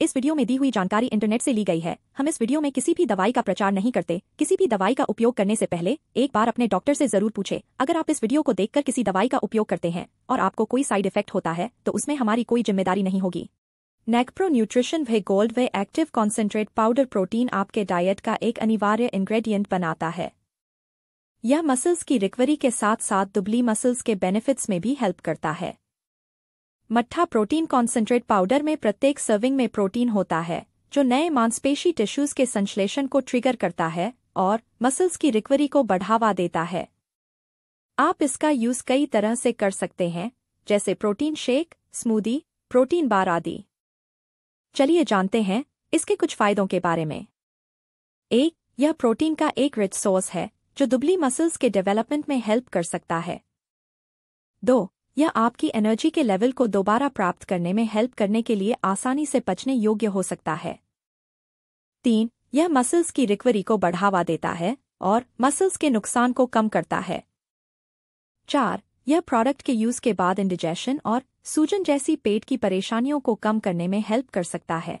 इस वीडियो में दी हुई जानकारी इंटरनेट से ली गई है हम इस वीडियो में किसी भी दवाई का प्रचार नहीं करते किसी भी दवाई का उपयोग करने से पहले एक बार अपने डॉक्टर से जरूर पूछे अगर आप इस वीडियो को देखकर किसी दवाई का उपयोग करते हैं और आपको कोई साइड इफेक्ट होता है तो उसमें हमारी कोई जिम्मेदारी नहीं होगी Nakpro nutrition whey gold whey active concentrate powder protein आपके डायट का एक अनिवार्य इन्ग्रेडियंट बनाता है यह मसल्स की रिकवरी के साथ साथ दुबली मसल्स के बेनिफिट्स में भी हेल्प करता है मट्ठा प्रोटीन कॉन्सेंट्रेट पाउडर में प्रत्येक सर्विंग में प्रोटीन होता है जो नए मांसपेशी टिश्यूज के संश्लेषण को ट्रिगर करता है और मसल्स की रिकवरी को बढ़ावा देता है आप इसका यूज कई तरह से कर सकते हैं जैसे protein shake smoothie protein bar आदि चलिए जानते हैं इसके कुछ फायदों के बारे में एक यह प्रोटीन का एक रिच सोर्स है जो दुबली मसल्स के डेवलपमेंट में हेल्प कर सकता है दो यह आपकी एनर्जी के लेवल को दोबारा प्राप्त करने में हेल्प करने के लिए आसानी से पचने योग्य हो सकता है तीन यह मसल्स की रिकवरी को बढ़ावा देता है और मसल्स के नुकसान को कम करता है चार यह प्रोडक्ट के यूज के बाद इंडिजेशन और सूजन जैसी पेट की परेशानियों को कम करने में हेल्प कर सकता है